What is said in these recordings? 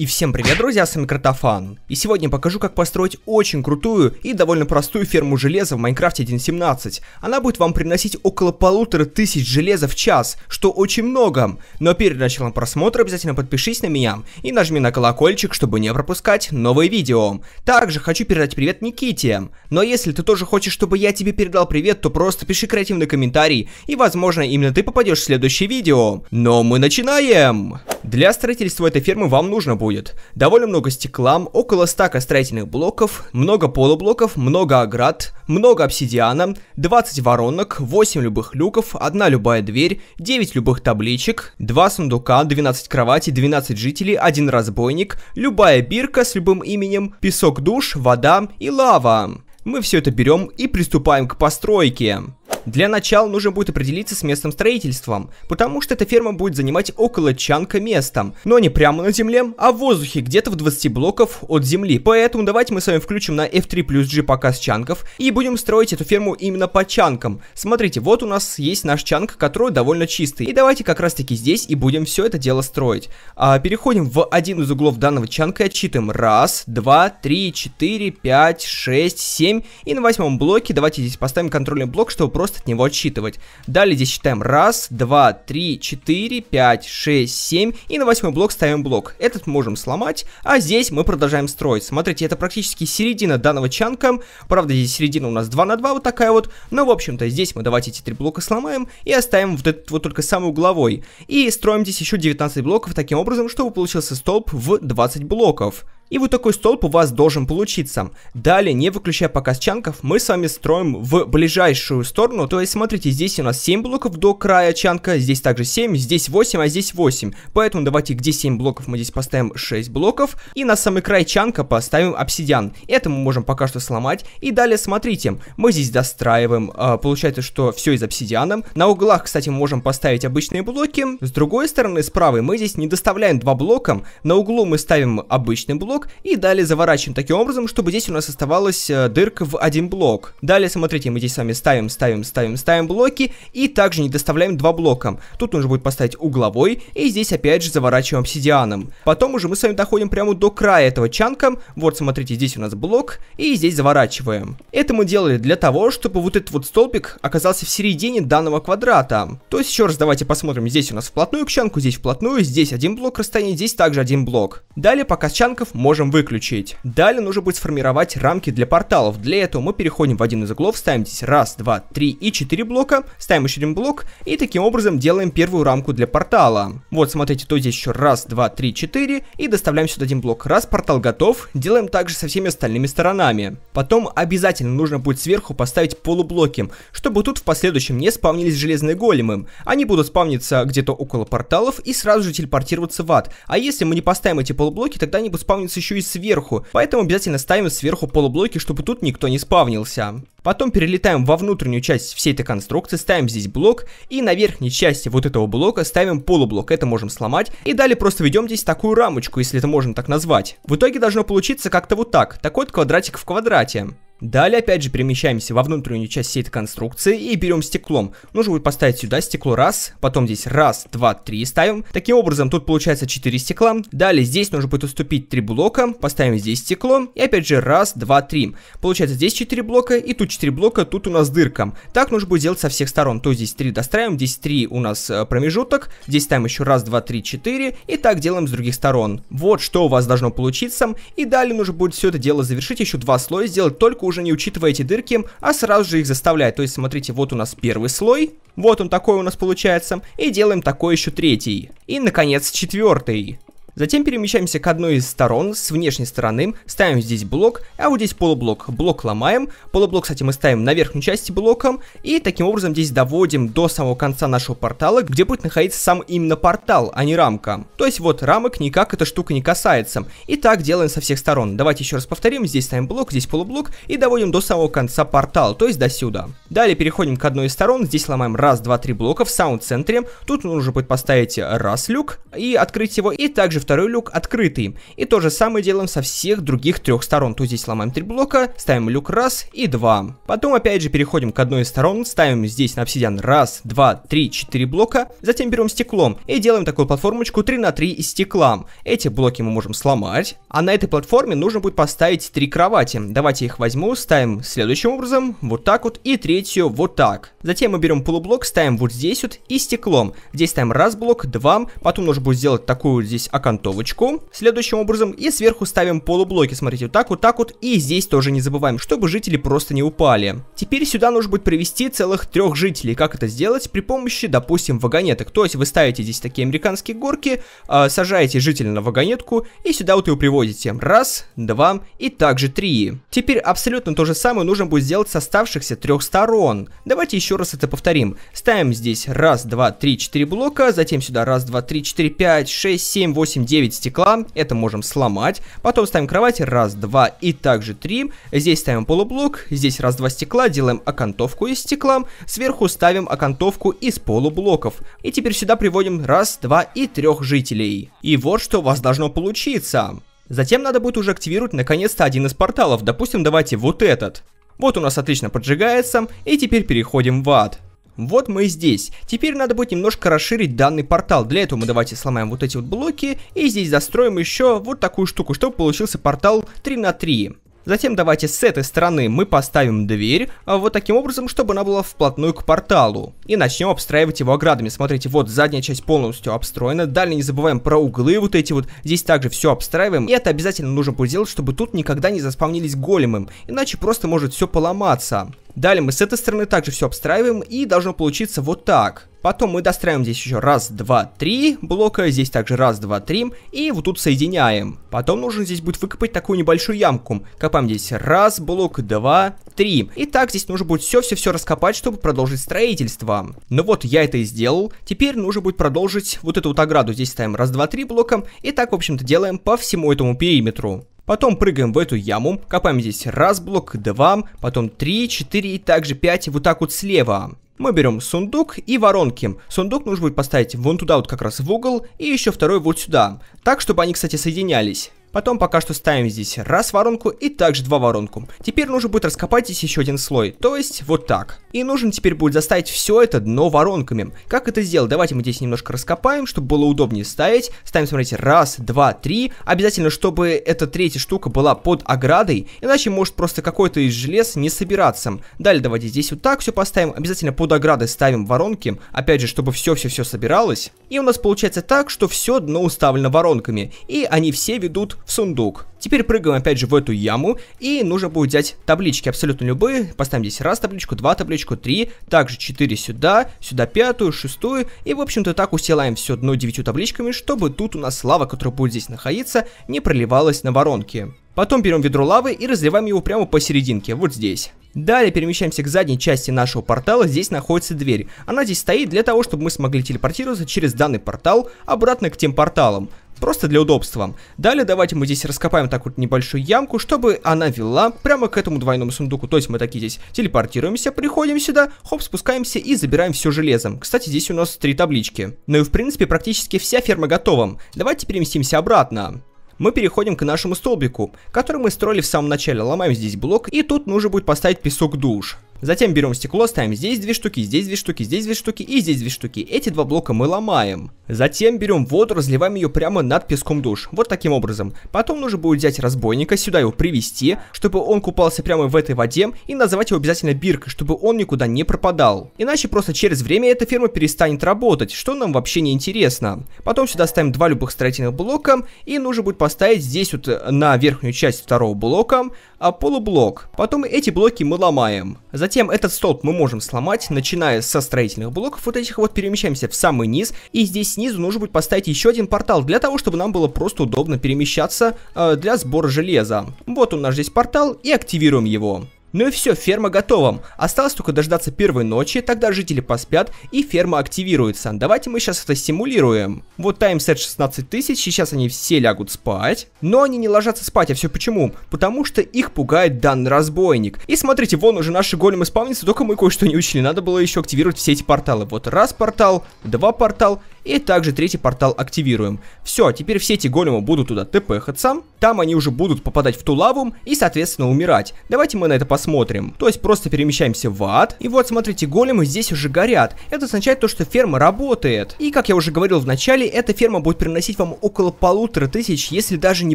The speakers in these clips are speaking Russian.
И всем привет, друзья, с вами Кротофан. И сегодня покажу, как построить очень крутую и довольно простую ферму железа в Майнкрафте 1.17. Она будет вам приносить около полутора тысяч железа в час, что очень много. Но перед началом просмотра обязательно подпишись на меня и нажми на колокольчик, чтобы не пропускать новые видео. Также хочу передать привет Никите. Но если ты тоже хочешь, чтобы я тебе передал привет, то просто пиши креативный комментарий, и возможно именно ты попадешь в следующее видео. Но мы начинаем! Для строительства этой фермы вам нужно будет будет. Довольно много стекла, около 100 строительных блоков, много полублоков, много оград, много обсидиана, 20 воронок, 8 любых люков, 1 любая дверь, 9 любых табличек, 2 сундука, 12 кроватей, 12 жителей, 1 разбойник, любая бирка с любым именем, песок душ, вода и лава. Мы все это берем и приступаем к постройке. Для начала нужно будет определиться с местом строительства, потому что эта ферма будет занимать около чанка местом, но не прямо на земле, а в воздухе, где-то в 20 блоков от земли. Поэтому давайте мы с вами включим на F3 плюс G показ чанков и будем строить эту ферму именно по чанкам. Смотрите, вот у нас есть наш чанк, который довольно чистый. И давайте как раз таки здесь и будем все это дело строить. А, переходим в один из углов данного чанка и отчитываем. Раз, два, три, четыре, пять, шесть, семь. И на восьмом блоке давайте здесь поставим контрольный блок, чтобы просто просто от него отсчитывать. Далее здесь считаем 1, 2, 3, 4, 5, 6, 7 и на восьмой блок ставим блок. Этот можем сломать, а здесь мы продолжаем строить. Смотрите, это практически середина данного чанка. Правда, здесь середина у нас 2 на 2 вот такая вот. Но, в общем-то, здесь мы давайте эти три блока сломаем и оставим вот этот вот только самый угловой. И строим здесь еще 19 блоков таким образом, чтобы получился столб в 20 блоков. И вот такой столб у вас должен получиться. Далее, не выключая пока чанков, мы с вами строим в ближайшую сторону. То есть, смотрите, здесь у нас 7 блоков до края чанка, здесь также 7, здесь 8, а здесь 8. Поэтому давайте где 7 блоков мы здесь поставим 6 блоков. И на самый край чанка поставим обсидиан. Это мы можем пока что сломать. И далее, смотрите, мы здесь достраиваем. А, получается, что все из обсидиана. На углах, кстати, мы можем поставить обычные блоки. С другой стороны, с правой мы здесь не доставляем 2 блока. На углу мы ставим обычный блок блок, и далее заворачиваем таким образом, чтобы здесь у нас оставалась э, дырка в один блок. Далее, смотрите, мы здесь с вами ставим, ставим, ставим, ставим блоки, и также не доставляем два блока. Тут нужно будет поставить угловой, и здесь опять же заворачиваем обсидианом. Потом уже мы с вами доходим прямо до края этого чанка, вот смотрите, здесь у нас блок, и здесь заворачиваем. Это мы делали для того, чтобы вот этот вот столбик оказался в середине данного квадрата. То есть еще раз давайте посмотрим, здесь у нас вплотную к чанку, здесь вплотную, здесь один блок расстояния, здесь также один блок. Далее пока с чанков можно можем выключить. Далее нужно будет сформировать рамки для порталов. Для этого мы переходим в один из углов, ставим здесь 1, 2, 3 и 4 блока, ставим еще один блок и таким образом делаем первую рамку для портала. Вот, смотрите, то здесь еще 1, 2, 3, 4 и доставляем сюда один блок. Раз портал готов, делаем также со всеми остальными сторонами. Потом обязательно нужно будет сверху поставить полублоки, чтобы тут в последующем не спавнились железные големы. Они будут спавниться где-то около порталов и сразу же телепортироваться в ад. А если мы не поставим эти полублоки, тогда они будут спавниться еще и сверху, поэтому обязательно ставим сверху полублоки, чтобы тут никто не спавнился. Потом перелетаем во внутреннюю часть всей этой конструкции, ставим здесь блок, и на верхней части вот этого блока ставим полублок, это можем сломать, и далее просто ведем здесь такую рамочку, если это можно так назвать. В итоге должно получиться как-то вот так, такой вот квадратик в квадрате. Далее опять же перемещаемся во внутреннюю часть всей этой конструкции и берем стеклом. Нужно будет поставить сюда стекло раз, потом здесь раз, два, три ставим. Таким образом тут получается 4 стекла. Далее здесь нужно будет уступить 3 блока, поставим здесь стекло и опять же раз, два, три. Получается здесь 4 блока и тут 4 блока, тут у нас дырка. Так нужно будет делать со всех сторон. То здесь 3 достраиваем, здесь 3 у нас э, промежуток, здесь ставим еще раз, два, три, четыре и так делаем с других сторон. Вот что у вас должно получиться. И далее нужно будет все это дело завершить, еще два слоя сделать только уже не учитывая эти дырки, а сразу же их заставляет. То есть, смотрите, вот у нас первый слой, вот он такой у нас получается, и делаем такой еще третий. И, наконец, четвертый. Затем перемещаемся к одной из сторон, с внешней стороны, ставим здесь блок, а вот здесь полублок. Блок ломаем, полублок, кстати, мы ставим на верхней части блока, и таким образом здесь доводим до самого конца нашего портала, где будет находиться сам именно портал, а не рамка. То есть вот рамок никак эта штука не касается. И так делаем со всех сторон. Давайте еще раз повторим, здесь ставим блок, здесь полублок, и доводим до самого конца портала, то есть до сюда. Далее переходим к одной из сторон, здесь ломаем раз, два, три блока в самом центре, тут нужно будет поставить э, раз люк и открыть его, и также в второй люк открытый. И то же самое делаем со всех других трех сторон. То здесь ломаем три блока, ставим люк раз и два. Потом опять же переходим к одной из сторон, ставим здесь на обсидиан раз, два, три, четыре блока. Затем берем стеклом и делаем такую платформочку 3 на 3 из стекла. Эти блоки мы можем сломать. А на этой платформе нужно будет поставить три кровати. Давайте их возьму, ставим следующим образом, вот так вот, и третью вот так. Затем мы берем полублок, ставим вот здесь вот и стеклом. Здесь ставим раз блок, два, потом нужно будет сделать такую здесь ока окантовочку следующим образом. И сверху ставим полублоки, смотрите, вот так вот, так вот. И здесь тоже не забываем, чтобы жители просто не упали. Теперь сюда нужно будет привести целых трех жителей. Как это сделать? При помощи, допустим, вагонеток. То есть вы ставите здесь такие американские горки, э, сажаете жителя на вагонетку и сюда вот его приводите. Раз, два и также три. Теперь абсолютно то же самое нужно будет сделать с оставшихся трех сторон. Давайте еще раз это повторим. Ставим здесь раз, два, три, четыре блока, затем сюда раз, два, три, четыре, пять, шесть, семь, восемь, 8, 9 стекла, это можем сломать. Потом ставим кровать, раз, два и также три. Здесь ставим полублок, здесь раз, два стекла, делаем окантовку из стекла. Сверху ставим окантовку из полублоков. И теперь сюда приводим раз, два и трех жителей. И вот что у вас должно получиться. Затем надо будет уже активировать наконец-то один из порталов, допустим, давайте вот этот. Вот у нас отлично поджигается, и теперь переходим в ад. Вот мы здесь. Теперь надо будет немножко расширить данный портал. Для этого мы давайте сломаем вот эти вот блоки и здесь застроим еще вот такую штуку, чтобы получился портал 3 на 3. Затем давайте с этой стороны мы поставим дверь, а, вот таким образом, чтобы она была вплотную к порталу. И начнем обстраивать его оградами. Смотрите, вот задняя часть полностью обстроена. Далее не забываем про углы вот эти вот. Здесь также все обстраиваем. И это обязательно нужно будет сделать, чтобы тут никогда не заспавнились големы. Иначе просто может все поломаться. Далее мы с этой стороны также все обстраиваем и должно получиться вот так. Потом мы достраиваем здесь еще раз, два, три блока, здесь также раз, два, три, и вот тут соединяем. Потом нужно здесь будет выкопать такую небольшую ямку. Копаем здесь раз, блок, два, три. И так здесь нужно будет все-все-все раскопать, чтобы продолжить строительство. Ну вот, я это и сделал. Теперь нужно будет продолжить вот эту вот ограду. Здесь ставим раз, два, три блока, и так, в общем-то, делаем по всему этому периметру. Потом прыгаем в эту яму, копаем здесь раз блок, два, потом три, четыре и также пять, вот так вот слева. Мы берем сундук и воронки. Сундук нужно будет поставить вон туда вот как раз в угол и еще второй вот сюда. Так, чтобы они, кстати, соединялись. Потом пока что ставим здесь раз воронку и также два воронку. Теперь нужно будет раскопать здесь еще один слой, то есть вот так. И нужно теперь будет заставить все это дно воронками. Как это сделать? Давайте мы здесь немножко раскопаем, чтобы было удобнее ставить. Ставим, смотрите, раз, два, три. Обязательно, чтобы эта третья штука была под оградой, иначе может просто какой-то из желез не собираться. Далее давайте здесь вот так все поставим, обязательно под оградой ставим воронки, опять же, чтобы все-все-все собиралось. И у нас получается так, что все дно уставлено воронками, и они все ведут в сундук. Теперь прыгаем опять же в эту яму, и нужно будет взять таблички абсолютно любые. Поставим здесь раз табличку, два табличку, три, также четыре сюда, сюда пятую, шестую, и в общем-то так усилаем все дно девятью табличками, чтобы тут у нас лава, которая будет здесь находиться, не проливалась на воронки. Потом берем ведро лавы и разливаем его прямо посерединке, вот здесь. Далее перемещаемся к задней части нашего портала, здесь находится дверь. Она здесь стоит для того, чтобы мы смогли телепортироваться через данный портал обратно к тем порталам просто для удобства. Далее давайте мы здесь раскопаем так вот небольшую ямку, чтобы она вела прямо к этому двойному сундуку. То есть мы такие здесь телепортируемся, приходим сюда, хоп, спускаемся и забираем все железом. Кстати, здесь у нас три таблички. Ну и в принципе практически вся ферма готова. Давайте переместимся обратно мы переходим к нашему столбику, который мы строили в самом начале. Ломаем здесь блок, и тут нужно будет поставить песок душ. Затем берем стекло, ставим здесь две штуки, здесь две штуки, здесь две штуки и здесь две штуки. Эти два блока мы ломаем. Затем берем воду, разливаем ее прямо над песком душ. Вот таким образом. Потом нужно будет взять разбойника, сюда его привести, чтобы он купался прямо в этой воде и называть его обязательно биркой, чтобы он никуда не пропадал. Иначе просто через время эта ферма перестанет работать, что нам вообще не интересно. Потом сюда ставим два любых строительных блока и нужно будет поставить здесь вот э, на верхнюю часть второго блока а, полублок. Потом эти блоки мы ломаем. Затем этот столб мы можем сломать, начиная со строительных блоков, вот этих вот перемещаемся в самый низ, и здесь снизу нужно будет поставить еще один портал, для того, чтобы нам было просто удобно перемещаться э, для сбора железа. Вот у нас здесь портал, и активируем его. Ну и все, ферма готова. Осталось только дождаться первой ночи, тогда жители поспят и ферма активируется. Давайте мы сейчас это симулируем. Вот таймсет 16 тысяч, сейчас они все лягут спать. Но они не ложатся спать, а все почему? Потому что их пугает данный разбойник. И смотрите, вон уже наши големы исполнится, только мы кое-что не учили, Надо было еще активировать все эти порталы. Вот раз портал, два портал и также третий портал активируем. Все, теперь все эти големы будут туда тпхаться. Там они уже будут попадать в ту лаву и, соответственно, умирать. Давайте мы на это посмотрим. То есть просто перемещаемся в ад. И вот, смотрите, големы здесь уже горят. Это означает то, что ферма работает. И, как я уже говорил в начале, эта ферма будет приносить вам около полутора тысяч, если даже не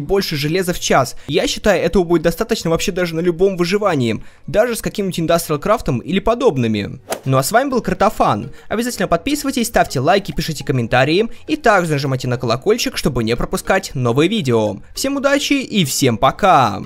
больше железа в час. Я считаю, этого будет достаточно вообще даже на любом выживании. Даже с каким-нибудь индастриал крафтом или подобными. Ну а с вами был Картофан. Обязательно подписывайтесь, ставьте лайки, пишите комментарии и также нажимайте на колокольчик, чтобы не пропускать новые видео. Всем удачи и всем пока!